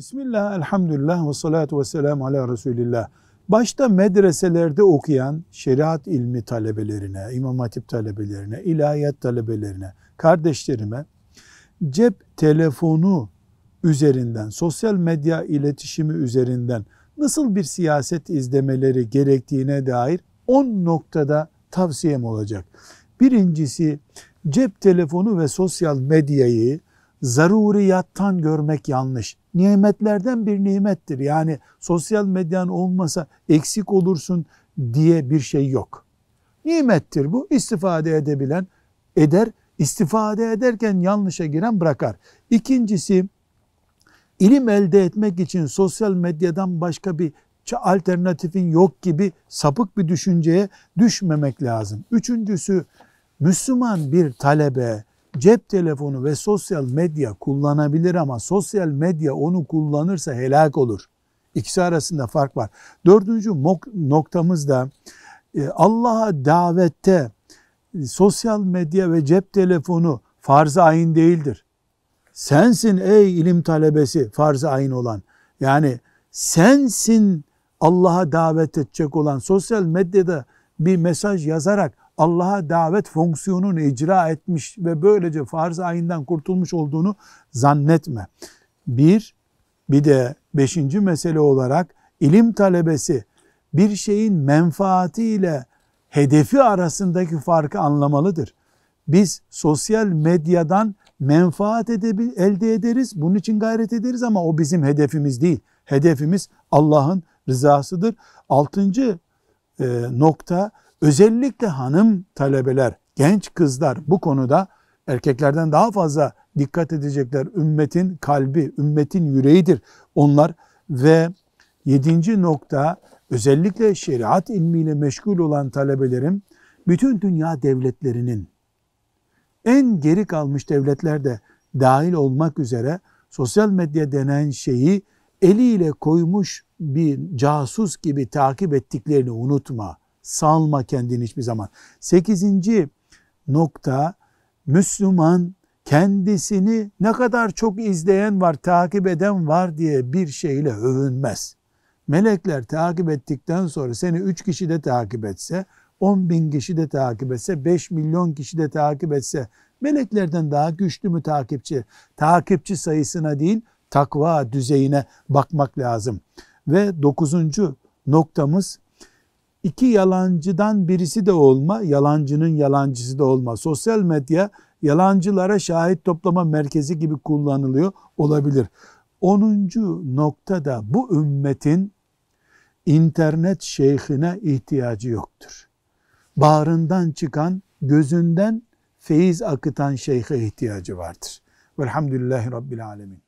Bismillah, elhamdülillah ve salatu ve selamu ala Resulillah. Başta medreselerde okuyan şeriat ilmi talebelerine, imam hatip talebelerine, ilahiyat talebelerine, kardeşlerime cep telefonu üzerinden, sosyal medya iletişimi üzerinden nasıl bir siyaset izlemeleri gerektiğine dair 10 noktada tavsiyem olacak. Birincisi cep telefonu ve sosyal medyayı zaruriyattan görmek yanlış nimetlerden bir nimettir. Yani sosyal medyan olmasa eksik olursun diye bir şey yok. Nimettir bu. İstifade edebilen eder. İstifade ederken yanlışa giren bırakar. İkincisi ilim elde etmek için sosyal medyadan başka bir alternatifin yok gibi sapık bir düşünceye düşmemek lazım. Üçüncüsü Müslüman bir talebe cep telefonu ve sosyal medya kullanabilir ama sosyal medya onu kullanırsa helak olur. İkisi arasında fark var. Dördüncü noktamız da e, Allah'a davette e, sosyal medya ve cep telefonu farz-ı ayin değildir. Sensin ey ilim talebesi farz-ı ayin olan. Yani sensin Allah'a davet edecek olan sosyal medyada bir mesaj yazarak Allah'a davet fonksiyonunu icra etmiş ve böylece farz ayından kurtulmuş olduğunu zannetme. Bir, bir de beşinci mesele olarak ilim talebesi bir şeyin menfaati ile hedefi arasındaki farkı anlamalıdır. Biz sosyal medyadan menfaat edebil, elde ederiz, bunun için gayret ederiz ama o bizim hedefimiz değil. Hedefimiz Allah'ın rızasıdır. Altıncı e, nokta, Özellikle hanım talebeler, genç kızlar bu konuda erkeklerden daha fazla dikkat edecekler. Ümmetin kalbi, ümmetin yüreğidir onlar ve yedinci nokta özellikle şeriat ilmiyle meşgul olan talebelerim bütün dünya devletlerinin en geri kalmış devletlerde dahil olmak üzere sosyal medya denen şeyi eliyle koymuş bir casus gibi takip ettiklerini unutma. Salma kendini hiçbir zaman. Sekizinci nokta Müslüman kendisini ne kadar çok izleyen var, takip eden var diye bir şeyle övünmez. Melekler takip ettikten sonra seni üç kişi de takip etse, on bin kişi de takip etse, beş milyon kişi de takip etse, meleklerden daha güçlü mü takipçi? Takipçi sayısına değil, takva düzeyine bakmak lazım. Ve dokuzuncu noktamız iki yalancıdan birisi de olma, yalancının yalancısı da olma. Sosyal medya yalancılara şahit toplama merkezi gibi kullanılıyor olabilir. 10. noktada bu ümmetin internet şeyhine ihtiyacı yoktur. Bağrından çıkan, gözünden feyiz akıtan şeyhe ihtiyacı vardır. Velhamdülillahi Rabbil Alemin.